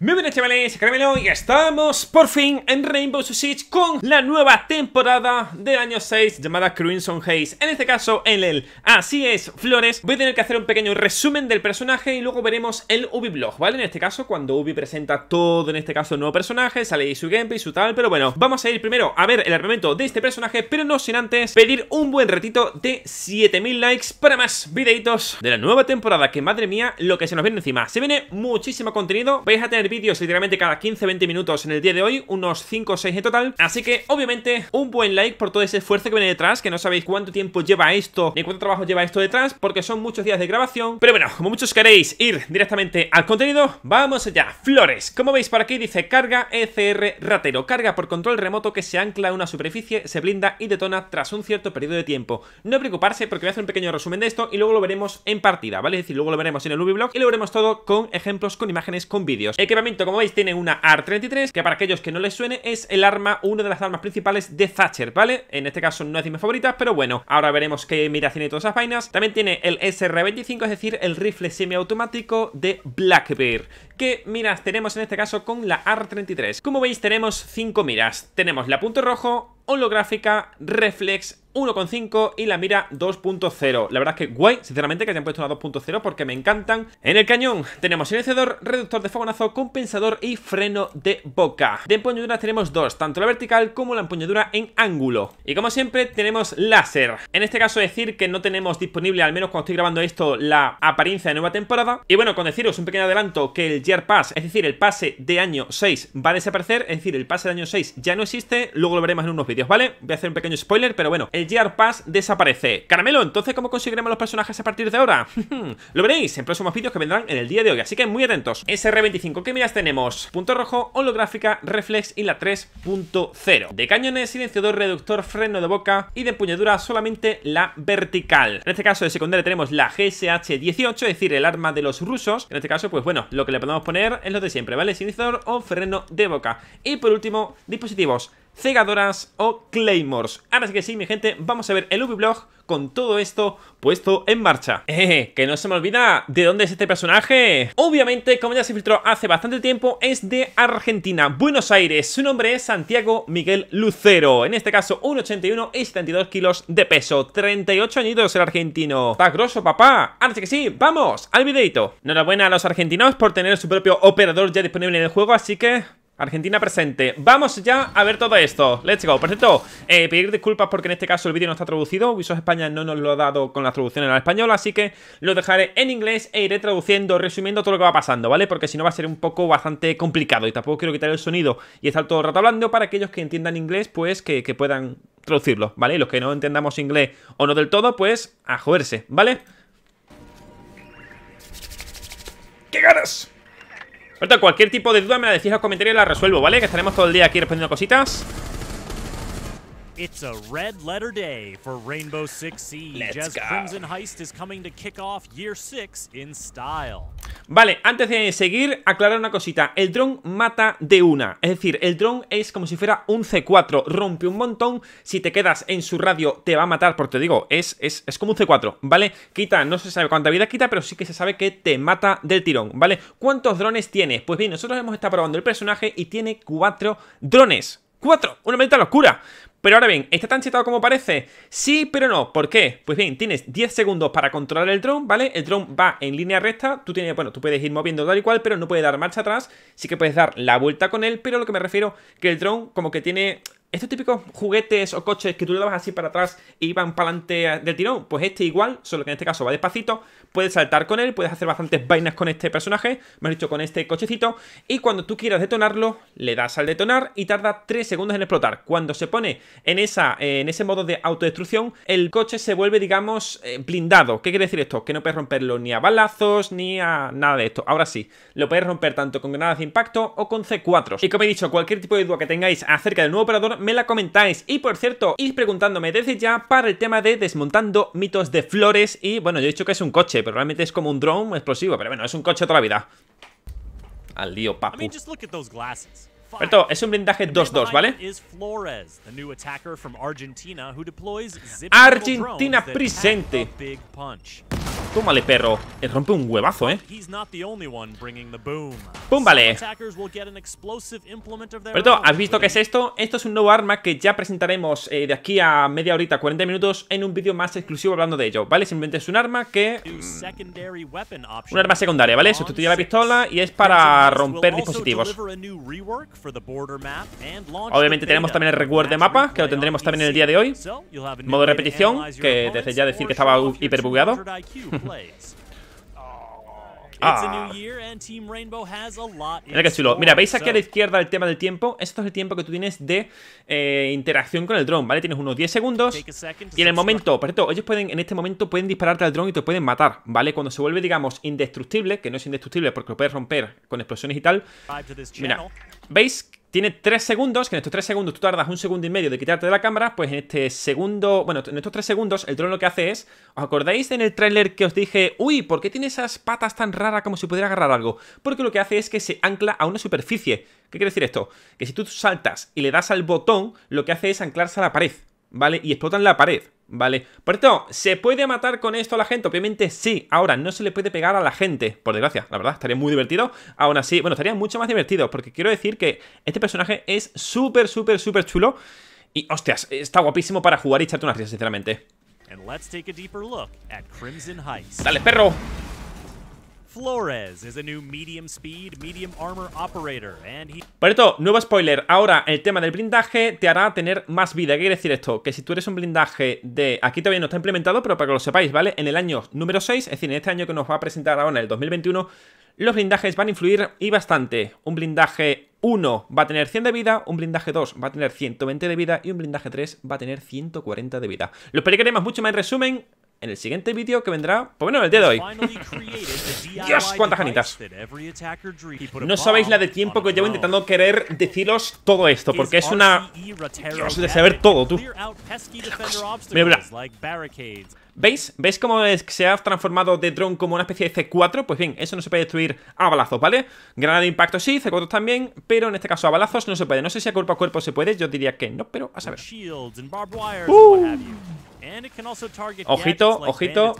Muy buenas chavales, Caramelo y estamos por fin en Rainbow Six con la nueva temporada de año 6 llamada Crimson Haze En este caso, en el Así es, Flores Voy a tener que hacer un pequeño resumen del personaje y luego veremos el Ubi Blog, ¿vale? En este caso, cuando Ubi presenta todo, en este caso, nuevo personaje Sale ahí su gameplay, su tal, pero bueno Vamos a ir primero a ver el armamento de este personaje Pero no sin antes pedir un buen retito de 7000 likes para más videitos de la nueva temporada Que madre mía, lo que se nos viene encima Se viene muchísimo contenido, vais a tener vídeos literalmente cada 15-20 minutos en el día de hoy, unos 5 o 6 en total. Así que, obviamente, un buen like por todo ese esfuerzo que viene detrás, que no sabéis cuánto tiempo lleva esto, ni cuánto trabajo lleva esto detrás, porque son muchos días de grabación. Pero bueno, como muchos queréis ir directamente al contenido, vamos allá. Flores, como veis por aquí dice carga ECR ratero, carga por control remoto que se ancla a una superficie, se blinda y detona tras un cierto periodo de tiempo. No preocuparse porque voy a hacer un pequeño resumen de esto y luego lo veremos en partida, ¿vale? Es decir, luego lo veremos en el Ubiblog y lo veremos todo con ejemplos, con imágenes, con vídeos. que como veis, tiene una AR-33, que para aquellos que no les suene, es el arma, una de las armas principales de Thatcher, ¿vale? En este caso no es de mis favoritas, pero bueno, ahora veremos qué mira tiene todas esas vainas. También tiene el SR-25, es decir, el rifle semiautomático de Blackbear. que miras tenemos en este caso con la r 33 Como veis, tenemos cinco miras. Tenemos la punto rojo, holográfica, reflex, 1.5 y la mira 2.0. La verdad es que guay, sinceramente, que han puesto una 2.0 porque me encantan. En el cañón tenemos silenciador, reductor de fogonazo, compensador y freno de boca. De empuñadura tenemos dos, tanto la vertical como la empuñadura en ángulo. Y como siempre tenemos láser. En este caso decir que no tenemos disponible, al menos cuando estoy grabando esto, la apariencia de nueva temporada. Y bueno, con deciros un pequeño adelanto que el Year Pass, es decir, el pase de año 6 va a desaparecer, es decir, el pase de año 6 ya no existe, luego lo veremos en unos vídeos, ¿vale? Voy a hacer un pequeño spoiler, pero bueno, el Gear Pass desaparece. Caramelo, entonces, ¿cómo conseguiremos los personajes a partir de ahora? Lo veréis en próximos vídeos que vendrán en el día de hoy, así que muy atentos. SR25, ¿qué miras tenemos? Punto rojo, holográfica, reflex y la 3.0. De cañones, silenciador, reductor, freno de boca y de empuñadura solamente la vertical. En este caso de secundaria tenemos la GSH-18, es decir, el arma de los rusos. En este caso, pues bueno, lo que le podemos poner es lo de siempre, ¿vale? Silenciador o freno de boca. Y por último, dispositivos cegadoras o claymores. Ahora sí que sí, mi gente, vamos a ver el UbiBlog con todo esto puesto en marcha. Eh, que no se me olvida de dónde es este personaje. Obviamente, como ya se filtró hace bastante tiempo, es de Argentina, Buenos Aires. Su nombre es Santiago Miguel Lucero. En este caso, 1,81 y 72 kilos de peso. 38 añitos el argentino. Está grosso, papá. Ahora sí que sí, vamos al videito. Enhorabuena a los argentinos por tener su propio operador ya disponible en el juego, así que Argentina presente Vamos ya a ver todo esto Let's go Por cierto, eh, pedir disculpas porque en este caso el vídeo no está traducido Ubisoft España no nos lo ha dado con la traducción en español Así que lo dejaré en inglés e iré traduciendo, resumiendo todo lo que va pasando, ¿vale? Porque si no va a ser un poco bastante complicado Y tampoco quiero quitar el sonido y estar todo el rato hablando Para aquellos que entiendan inglés, pues que, que puedan traducirlo, ¿vale? Y los que no entendamos inglés o no del todo, pues a joderse, ¿vale? ¡Qué ganas! Ahorita cualquier tipo de duda me la decís en los comentarios y la resuelvo, ¿vale? Que estaremos todo el día aquí respondiendo cositas. It's a red letter day for Rainbow Six Siege Let's as Crimson Heist is coming to kick off year 6 in style. Vale, antes de seguir, aclarar una cosita. El dron mata de una. Es decir, el dron es como si fuera un C4. Rompe un montón. Si te quedas en su radio, te va a matar. Porque te digo, es, es, como un C4, ¿vale? Quita, no se sabe cuánta vida quita, pero sí que se sabe que te mata del tirón, ¿vale? ¿Cuántos drones tiene? Pues bien, nosotros hemos estado probando el personaje y tiene cuatro drones. ¡Cuatro! ¡Una meta locura! Pero ahora bien, ¿está tan chetado como parece? Sí, pero no. ¿Por qué? Pues bien, tienes 10 segundos para controlar el drone, ¿vale? El drone va en línea recta, tú tienes, bueno, tú puedes ir moviendo tal y cual, pero no puedes dar marcha atrás, sí que puedes dar la vuelta con él, pero lo que me refiero que el drone como que tiene estos típicos juguetes o coches que tú le dabas así para atrás y van para adelante del tirón, pues este igual, solo que en este caso va despacito, puedes saltar con él, puedes hacer bastantes vainas con este personaje, me has dicho, con este cochecito, y cuando tú quieras detonarlo, le das al detonar y tarda 3 segundos en explotar. Cuando se pone en, esa, eh, en ese modo de autodestrucción, el coche se vuelve, digamos, eh, blindado. ¿Qué quiere decir esto? Que no puedes romperlo ni a balazos, ni a nada de esto. Ahora sí, lo puedes romper tanto con granadas de impacto o con C4. Y como he dicho, cualquier tipo de duda que tengáis acerca del nuevo operador, me la comentáis. Y por cierto, Ir preguntándome desde ya para el tema de desmontando mitos de flores. Y bueno, yo he dicho que es un coche, pero realmente es como un drone explosivo. Pero bueno, es un coche toda la vida. Al lío, papu. Alberto, es un blindaje 2-2, ¿vale? Argentina presente vale, perro. Él rompe un huevazo, ¿eh? ¡Pum, vale. Pero todo, ¿has visto qué es esto? Esto es un nuevo arma que ya presentaremos eh, de aquí a media horita, 40 minutos, en un vídeo más exclusivo hablando de ello, ¿vale? Simplemente es un arma que... un arma secundaria, ¿vale? Sustituye la pistola y es para romper dispositivos. Obviamente tenemos también el rework de mapa, que lo tendremos también en el día de hoy. Modo de repetición, que desde ya decir que estaba hiperbugueado. Ah. Mira que chulo. Mira, veis aquí a la izquierda el tema del tiempo. Esto es el tiempo que tú tienes de eh, interacción con el dron, ¿vale? Tienes unos 10 segundos. Y en el momento, por cierto, ellos pueden, en este momento, pueden dispararte al dron y te pueden matar, ¿vale? Cuando se vuelve, digamos, indestructible, que no es indestructible porque lo puedes romper con explosiones y tal. Mira, ¿veis? Tiene 3 segundos, que en estos 3 segundos tú tardas un segundo y medio de quitarte de la cámara, pues en este segundo, bueno, en estos 3 segundos el dron lo que hace es, ¿os acordáis en el tráiler que os dije, uy, ¿por qué tiene esas patas tan raras como si pudiera agarrar algo? Porque lo que hace es que se ancla a una superficie. ¿Qué quiere decir esto? Que si tú saltas y le das al botón, lo que hace es anclarse a la pared. ¿vale? Y explotan la pared, ¿vale? Por esto, ¿se puede matar con esto a la gente? Obviamente sí. Ahora, no se le puede pegar a la gente, por desgracia. La verdad, estaría muy divertido. Aún así, bueno, estaría mucho más divertido, porque quiero decir que este personaje es súper, súper, súper chulo. Y, hostias, está guapísimo para jugar y echarte una risas, sinceramente. Dale, perro. Flores is a new medium speed, medium armor operator, Por esto, nuevo spoiler. Ahora, el tema del blindaje te hará tener más vida. ¿Qué quiere decir esto? Que si tú eres un blindaje de... Aquí todavía no está implementado, pero para que lo sepáis, ¿vale? En el año número 6, es decir, en este año que nos va a presentar ahora, en el 2021, los blindajes van a influir y bastante. Un blindaje 1 va a tener 100 de vida, un blindaje 2 va a tener 120 de vida y un blindaje 3 va a tener 140 de vida. Lo haremos mucho más en resumen en el siguiente vídeo que vendrá, Pues bueno, el día de hoy. Dios, cuántas ganitas. No sabéis la de tiempo que llevo intentando querer deciros todo esto, porque es una... E Dios, de saber todo, tú. Mira, mira. ¿Veis? ¿Veis cómo se ha transformado de dron como una especie de C4? Pues bien, eso no se puede destruir a balazos, ¿vale? Granada de impacto sí, C4 también, pero en este caso a balazos no se puede. No sé si a cuerpo a cuerpo se puede, yo diría que no, pero a saber. Uh. Ojito, ojito.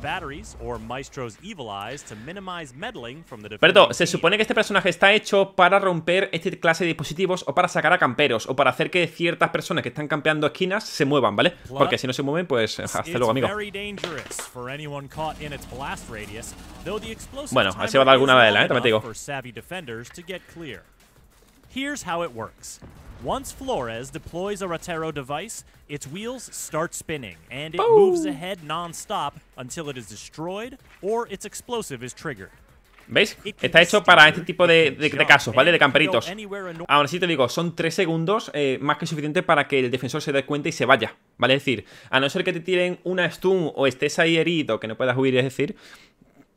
Perdón, se supone que este personaje está hecho para romper este clase de dispositivos o para sacar a camperos o para hacer que ciertas personas que están campeando esquinas se muevan, ¿vale? Porque si no se mueven, pues hasta luego, amigo. dangerous for anyone caught in its blast radius, though the explosive Bueno, ha llevado alguna ¿eh? For savvy defenders to get clear. Here's how it works. Once Flores deploys a Rotero device, its wheels start spinning, and it Boom. moves ahead non-stop until it is destroyed or its explosive is triggered. ¿Veis? Está hecho para este tipo de, casos, ¿vale? De camperitos. Ahora sí te digo, son tres segundos eh, más que suficiente para que el defensor se dé cuenta y se vaya, ¿vale? Es decir, a no ser que te tiren una stun o estés ahí herido, que no puedas huir, es decir,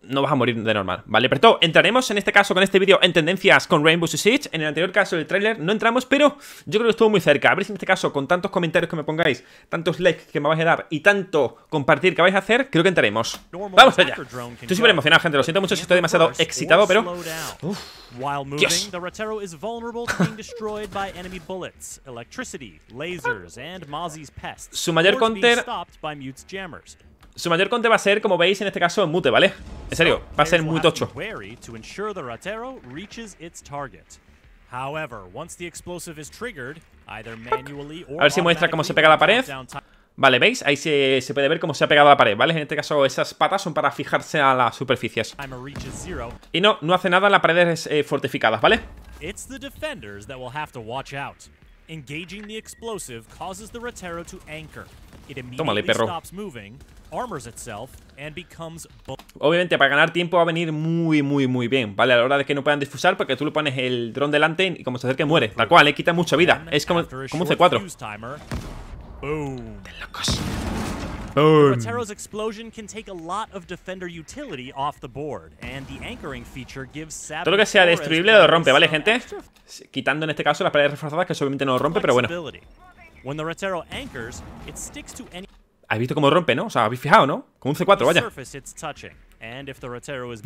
no vas a morir de normal, ¿vale? Pero todo, entraremos en este caso, con este vídeo, en tendencias con Rainbow Six. En el anterior caso del tráiler no entramos, pero yo creo que estuvo muy cerca. A ver si en este caso, con tantos comentarios que me pongáis, tantos likes que me vais a dar y tanto compartir que vais a hacer, creo que entraremos. ¡Vamos allá! Estoy súper emocionado, gente. Lo siento mucho si estoy demasiado excitado, pero... Uf, Su mayor counter su mayor conte va a ser, como veis, en este caso, en mute, ¿vale? En serio, va a ser muy tocho. A ver si muestra cómo se pega la pared. Vale, ¿veis? Ahí se, puede ver cómo se ha pegado la pared, ¿vale? En este caso, esas patas son para fijarse a las superficies. Y no, no hace nada en las paredes eh, fortificadas, ¿vale? Tómale, perro Obviamente, para ganar tiempo va a venir muy, muy, muy bien, ¿vale? A la hora de que no puedan difusar, porque tú le pones el dron delante y como se acerca muere. Tal cual, le quita mucha vida. Es como, como un C4. De locos. Todo lo que sea destruible lo rompe, ¿vale, gente? Quitando en este caso las paredes reforzadas, que obviamente no lo rompe, pero bueno. ¿Has visto cómo rompe, no? O sea, habéis fijado, ¿no? Como un C4, vaya.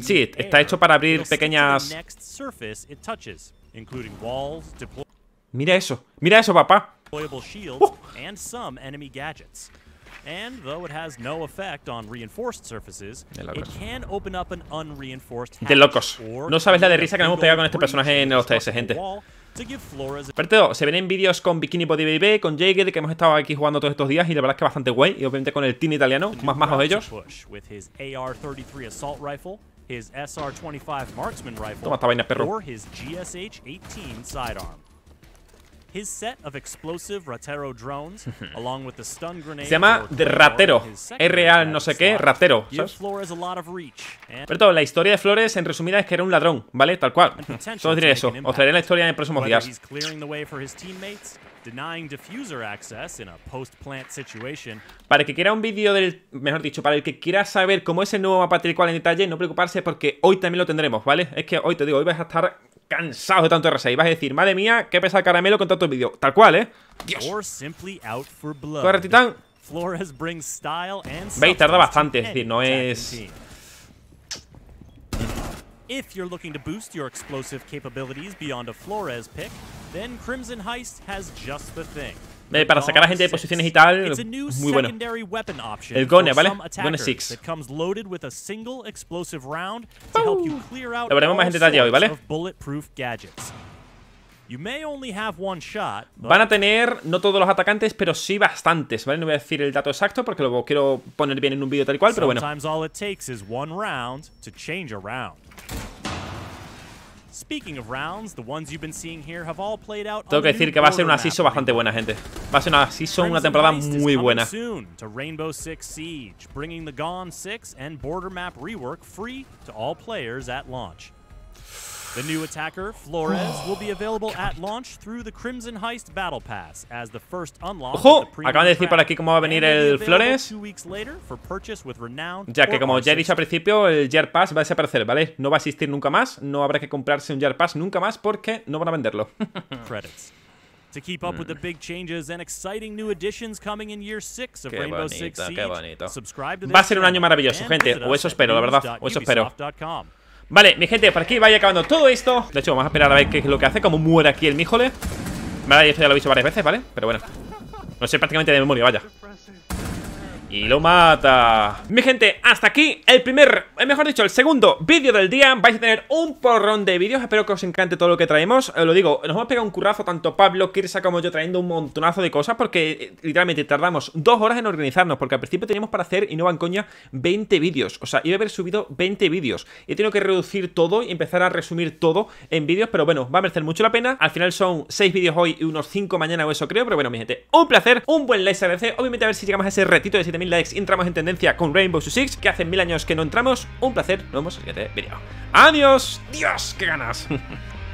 Sí, está hecho para abrir pequeñas... Mira eso, mira eso, papá. Uh and though it has no effect on reinforced surfaces, it can open up an unreinforced hatch. De locos. No sabes la de risa que nos hemos pegado con este personaje en los TS, gente. te 2, se ven en vídeos con Bikini Body Baby, con Jager, que hemos estado aquí jugando todos estos días y la verdad es que bastante guay. Y obviamente con el team italiano, más majos ellos. Toma esta vaina, perro. Se llama de Ratero. es real no sé qué, Ratero. pero todo, la historia de Flores, en resumida, es que era un ladrón, ¿vale? Tal cual. Solo diré eso. Os traeré la historia en los próximos días. Para el que quiera un vídeo del... Mejor dicho, para el que quiera saber cómo es el nuevo mapa tricual en detalle, no preocuparse porque hoy también lo tendremos, ¿vale? Es que hoy te digo, hoy vas a estar cansados de tanto R6. Vas a decir, madre mía, qué pesa el caramelo con tanto vídeo. Tal cual, ¿eh? Dios. Corre, Titán. Veis, tarda bastante. Es decir, no es... If you're looking to boost your explosive capabilities beyond a Flores pick, then Crimson Heist has just the thing. Eh, para sacar a gente de posiciones y tal, muy bueno. El Gone, ¿vale? Gone 6. Lo veremos más en detalle hoy, ¿vale? Van a tener, no todos los atacantes, pero sí bastantes, ¿vale? No voy a decir el dato exacto porque lo quiero poner bien en un vídeo tal cual, pero bueno. Speaking of rounds, the ones you've been seeing here Tengo que decir que va a ser una season bastante buena, gente. Va a ser una season, una temporada muy buena. The new attacker, Flores, will be available at launch through the Crimson Heist Battle Pass as the first unlock. Ojo, acaban de decir por aquí cómo va a venir el Flores. Ya que como ya he dicho al principio, el Jar Pass va a desaparecer, ¿vale? No va a existir nunca más, no habrá que comprarse un Jar Pass nunca más porque no van a venderlo. To keep up with the big changes and exciting new additions coming in year 6 of Rainbow Six Siege, Va a ser un año maravilloso, gente, o eso espero, la verdad, o eso espero. Vale, mi gente, por aquí vaya acabando todo esto De hecho, vamos a esperar a ver qué es lo que hace Como muere aquí el mijole Vale, esto ya lo he visto varias veces, ¿vale? Pero bueno, no sé prácticamente de memoria, vaya y lo mata Mi gente, hasta aquí el primer, eh, mejor dicho, el segundo vídeo del día Vais a tener un porrón de vídeos Espero que os encante todo lo que traemos Os eh, lo digo, nos hemos pegado un currazo Tanto Pablo, Kirsa como yo trayendo un montonazo de cosas Porque eh, literalmente tardamos dos horas en organizarnos Porque al principio teníamos para hacer, y no van coña, 20 vídeos O sea, iba a haber subido 20 vídeos He tenido que reducir todo y empezar a resumir todo en vídeos Pero bueno, va a merecer mucho la pena Al final son 6 vídeos hoy y unos 5 mañana o eso creo Pero bueno, mi gente, un placer, un buen like se agradece Obviamente a ver si llegamos a ese retito de mil likes entramos en tendencia con Rainbow Six, que hace mil años que no entramos. Un placer, nos vemos en el siguiente vídeo. ¡Adiós! ¡Dios! ¡Qué ganas!